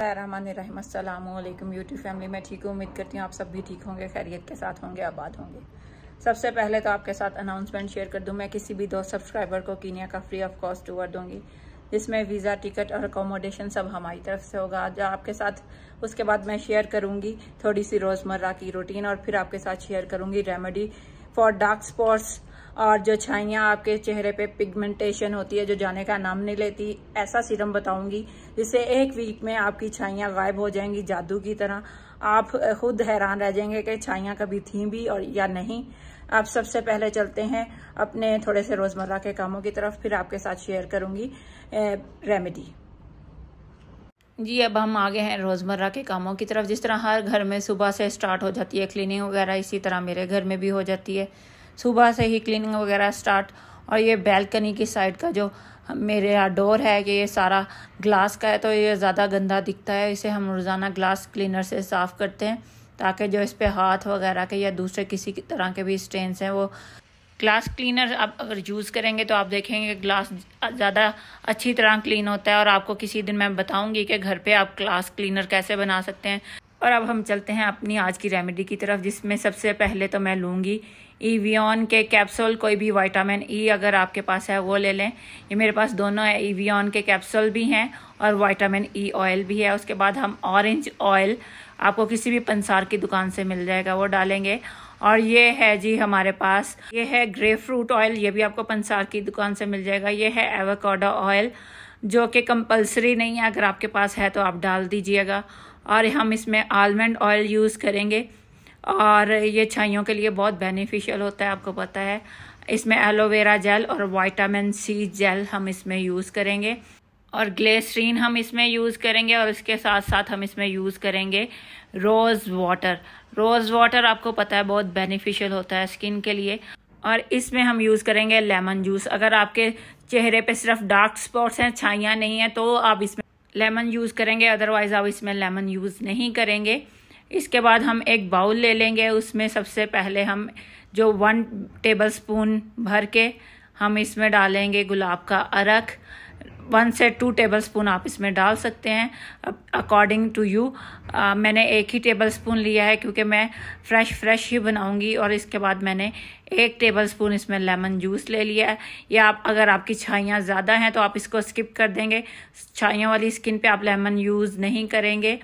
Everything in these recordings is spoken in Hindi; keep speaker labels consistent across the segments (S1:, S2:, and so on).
S1: रहीम यूट्यूब फैमिली मैं ठीक हूँ उम्मीद करती हूँ आप सब भी ठीक होंगे खैरियत के साथ होंगे आबाद होंगे सबसे पहले तो आपके साथ अनाउंसमेंट शेयर कर दूँ मैं किसी भी दो सब्सक्राइबर को कीनिया का फ्री ऑफ कॉस्ट टूर दूंगी जिसमें वीज़ा टिकट और अकोमोडेशन सब हमारी तरफ से होगा आज आपके साथ उसके बाद मैं शेयर करूँगी थोड़ी सी रोज़मर्रा की रूटीन और फिर आपके साथ शेयर करूँगी रेमेडी फॉर डार्क स्पॉट्स और जो छाइयाँ आपके चेहरे पे पिगमेंटेशन होती है जो जाने का नाम नहीं लेती ऐसा सीरम बताऊंगी जिससे एक वीक में आपकी छाइयाँ गायब हो जाएंगी जादू की तरह आप खुद हैरान रह जाएंगे कि छाइयाँ कभी थी भी और या नहीं आप सबसे पहले चलते हैं अपने थोड़े से रोज़मर्रा के कामों की तरफ फिर आपके साथ शेयर करूंगी रेमेडी जी अब हम आगे हैं रोज़मर्रा के कामों की तरफ जिस तरह हर घर में सुबह से स्टार्ट हो जाती है क्लीनिंग वगैरह इसी तरह मेरे घर में भी हो जाती है सुबह से ही क्लीनिंग वगैरह स्टार्ट और ये बैल्कनी की साइड का जो मेरे यहाँ डोर है कि ये सारा ग्लास का है तो ये ज़्यादा गंदा दिखता है इसे हम रोज़ाना ग्लास क्लीनर से साफ़ करते हैं ताकि जो इस पर हाथ वगैरह के या दूसरे किसी तरह के भी स्टेंस हैं वो ग्लास क्लीनर आप अगर यूज़ करेंगे तो आप देखेंगे ग्लास ज़्यादा अच्छी तरह क्लीन होता है और आपको किसी दिन मैं बताऊंगी कि घर पे आप ग्लास क्लीनर कैसे बना सकते हैं और अब हम चलते हैं अपनी आज की रेमेडी की तरफ जिसमें सबसे पहले तो मैं लूँगी ईवियन के कैप्सूल कोई भी वाइटामिन ई e अगर आपके पास है वो ले लें ये मेरे पास दोनों है ईवियन के कैप्सूल भी हैं और वाइटामिन ई ऑयल भी है उसके बाद हम ऑरेंज ऑयल आपको किसी भी पंसार की दुकान से मिल जाएगा वो डालेंगे और ये है जी हमारे पास ये है ग्रे फ्रूट ऑयल ये भी आपको पंसार की दुकान से मिल जाएगा ये है एवोकाडो ऑयल जो कि कंपल्सरी नहीं है अगर आपके पास है तो आप डाल दीजिएगा और हम इसमें आलमंड ऑयल यूज़ करेंगे और ये छाइयों के लिए बहुत बेनिफिशियल होता है आपको पता है इसमें एलोवेरा जेल और वाइटामिन सी जेल हम इसमें यूज़ करेंगे और ग्लेसरीन हम इसमें यूज़ करेंगे और इसके साथ साथ हम इसमें यूज़ करेंगे रोज़ वाटर रोज़ वाटर आपको पता है बहुत बेनिफिशियल होता है स्किन के लिए और इसमें हम यूज़ करेंगे लेमन जूस अगर आपके चेहरे पे सिर्फ डार्क स्पॉट्स हैं छाइयाँ नहीं हैं तो आप इसमें लेमन यूज़ करेंगे अदरवाइज़ आप इसमें लेमन यूज़ नहीं करेंगे इसके बाद हम एक बाउल ले लेंगे उसमें सबसे पहले हम जो वन टेबल स्पून भर के हम इसमें डालेंगे गुलाब का अरख वन से टू टेबल स्पून आप इसमें डाल सकते हैं अकॉर्डिंग टू यू मैंने एक ही टेबल स्पून लिया है क्योंकि मैं फ्रेश फ्रेश ही बनाऊंगी और इसके बाद मैंने एक टेबल स्पून इसमें लेमन जूस ले लिया है या आप अगर आपकी छाइयाँ ज़्यादा हैं तो आप इसको स्किप कर देंगे छाइयों वाली स्किन पर आप लेमन यूज़ नहीं करेंगे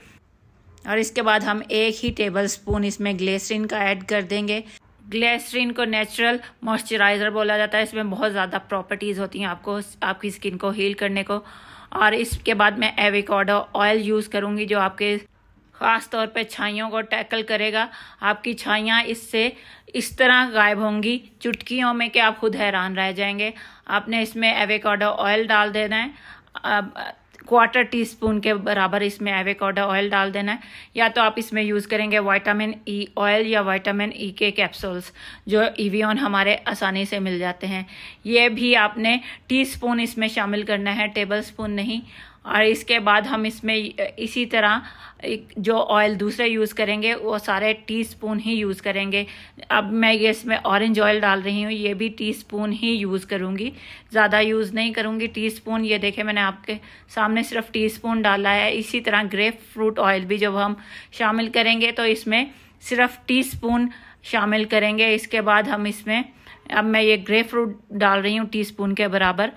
S1: और इसके बाद हम एक ही टेबल स्पून इसमें ग्लेसरीन का ऐड कर देंगे ग्लेसरीन को नेचुरल मॉइस्चराइज़र बोला जाता है इसमें बहुत ज़्यादा प्रॉपर्टीज़ होती हैं आपको आपकी स्किन को हील करने को और इसके बाद मैं एविकॉडो ऑयल यूज़ करूँगी जो आपके ख़ास तौर पे छाइयों को टैकल करेगा आपकी छाइयाँ इससे इस तरह गायब होंगी चुटकियों में कि आप खुद हैरान रह जाएंगे आपने इसमें एवेकाडो ऑयल डाल देना है क्वार्टर टी स्पून के बराबर इसमें एवेकोडा ऑयल डाल देना है या तो आप इसमें यूज़ करेंगे वाइटामिन ई ऑयल या वाइटामिन ई e के कैप्सूल्स जो ईवीओन हमारे आसानी से मिल जाते हैं ये भी आपने टी स्पून इसमें शामिल करना है टेबल स्पून नहीं और इसके बाद हम इसमें इसी तरह जो ऑयल दूसरे यूज़ करेंगे वो सारे टीस्पून ही यूज़ करेंगे अब मैं ये इसमें ऑरेंज ऑयल डाल रही हूँ ये भी टीस्पून ही यूज़ करूँगी ज़्यादा यूज़ नहीं करूँगी टीस्पून ये देखे मैंने आपके सामने सिर्फ टीस्पून डाला है इसी तरह ग्रेप फ्रूट ऑयल भी जब हम शामिल करेंगे तो इसमें सिर्फ टी शामिल करेंगे इसके बाद हम इसमें अब मैं ये ग्रे फ्रूट डाल रही हूँ टी के बराबर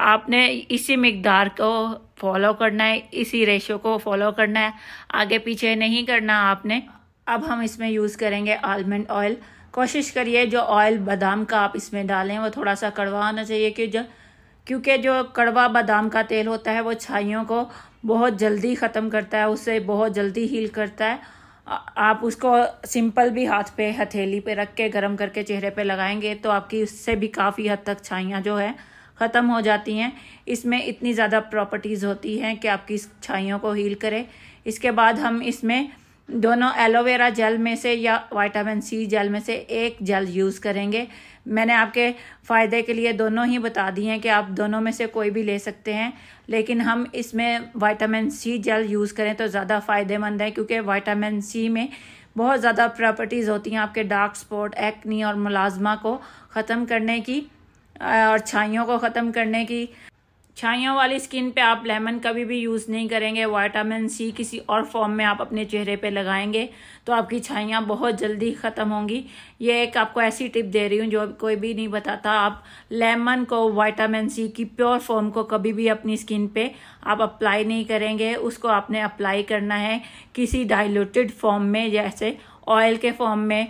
S1: आपने इसी मकदार को फॉलो करना है इसी रेशो को फॉलो करना है आगे पीछे नहीं करना आपने अब हम इसमें यूज़ करेंगे आलमंड ऑयल कोशिश करिए जो ऑयल बादाम का आप इसमें डालें वो थोड़ा सा कड़वा होना चाहिए कि जो क्योंकि जो कड़वा बादाम का तेल होता है वो छाइयों को बहुत जल्दी ख़त्म करता है उससे बहुत जल्दी हील करता है आप उसको सिंपल भी हाथ पे हथेली पे रख के गर्म करके चेहरे पे लगाएंगे तो आपकी उससे भी काफ़ी हद तक छाइयाँ जो है ख़त्म हो जाती हैं इसमें इतनी ज़्यादा प्रॉपर्टीज़ होती हैं कि आपकी छाइयों को हील करे इसके बाद हम इसमें दोनों एलोवेरा जेल में से या वाइटामिन सी जेल में से एक जेल यूज़ करेंगे मैंने आपके फ़ायदे के लिए दोनों ही बता दिए हैं कि आप दोनों में से कोई भी ले सकते हैं लेकिन हम इसमें वाइटामिन सी जेल यूज़ करें तो ज़्यादा फ़ायदेमंद है क्योंकि वाइटामिन सी में बहुत ज़्यादा प्रॉपर्टीज़ होती हैं आपके डार्क स्पॉट एक्नी और मुलाजमा को ख़त्म करने की और छाइयों को ख़त्म करने की छाइयों वाली स्किन पे आप लेमन कभी भी यूज़ नहीं करेंगे वाइटामिन सी किसी और फॉर्म में आप अपने चेहरे पे लगाएंगे तो आपकी छाइयाँ बहुत जल्दी ख़त्म होंगी ये एक आपको ऐसी टिप दे रही हूँ जो कोई भी नहीं बताता आप लेमन को वाइटामिन सी की प्योर फॉर्म को कभी भी अपनी स्किन पे आप अप्लाई नहीं करेंगे उसको आपने अप्लाई करना है किसी डायलूटेड फॉर्म में जैसे ऑयल के फॉर्म में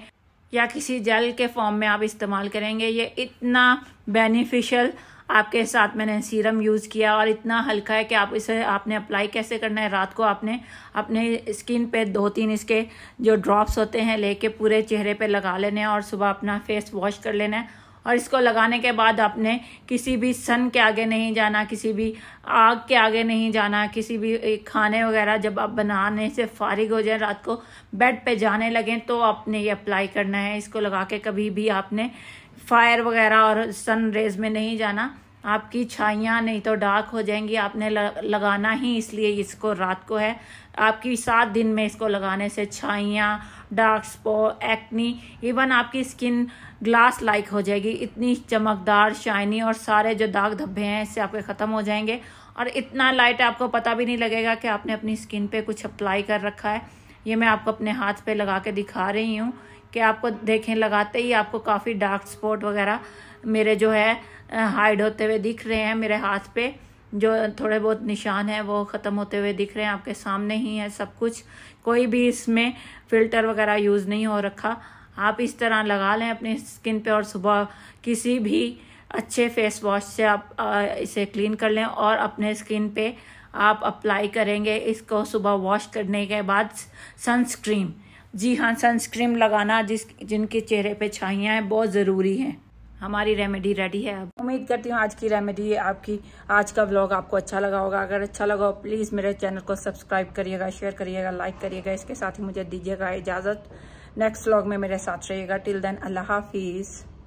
S1: या किसी जेल के फॉर्म में आप इस्तेमाल करेंगे ये इतना बेनिफिशियल आपके साथ मैंने सीरम यूज़ किया और इतना हल्का है कि आप इसे आपने अप्लाई कैसे करना है रात को आपने अपने स्किन पे दो तीन इसके जो ड्रॉप्स होते हैं लेके पूरे चेहरे पे लगा लेने हैं और सुबह अपना फेस वॉश कर लेना है और इसको लगाने के बाद आपने किसी भी सन के आगे नहीं जाना किसी भी आग के आगे नहीं जाना किसी भी खाने वगैरह जब आप बनाने से फारिग हो जाए रात को बेड पे जाने लगें तो आपने ये अप्लाई करना है इसको लगा के कभी भी आपने फायर वगैरह और सन रेज में नहीं जाना आपकी छाइयाँ नहीं तो डार्क हो जाएंगी आपने लगाना ही इसलिए इसको रात को है आपकी सात दिन में इसको लगाने से छाइयाँ डार्क स्पॉट एक्नी इवन आपकी स्किन ग्लास लाइक हो जाएगी इतनी चमकदार शाइनी और सारे जो दाग धब्बे हैं इससे आपके ख़त्म हो जाएंगे और इतना लाइट आपको पता भी नहीं लगेगा कि आपने अपनी स्किन पे कुछ अप्लाई कर रखा है ये मैं आपको अपने हाथ पे लगा के दिखा रही हूँ कि आपको देखें लगाते ही आपको काफ़ी डार्क स्पॉट वगैरह मेरे जो है हाइड होते हुए दिख रहे हैं मेरे हाथ पे जो थोड़े बहुत निशान हैं वो ख़त्म होते हुए दिख रहे हैं आपके सामने ही है सब कुछ कोई भी इसमें फ़िल्टर वगैरह यूज़ नहीं हो रखा आप इस तरह लगा लें अपनी स्किन पे और सुबह किसी भी अच्छे फेस वॉश से आप इसे क्लीन कर लें और अपने स्किन पे आप अप्लाई करेंगे इसको सुबह वॉश करने के बाद सनस्क्रीन जी हाँ सनस्क्रीन लगाना जिस जिनके चेहरे पे छाइयाँ हैं बहुत ज़रूरी है हमारी रेमेडी रेडी है अब उम्मीद करती हूँ आज की रेमेडी आपकी आज का व्लॉग आपको अच्छा लगा होगा अगर अच्छा लगा हो प्लीज़ मेरे चैनल को सब्सक्राइब करिएगा शेयर करिएगा लाइक करिएगा इसके साथ ही मुझे दीजिएगा इजाज़त नेक्स्ट व्लॉग में मेरे साथ रहिएगा टिल देन अल्लाह हाफिज़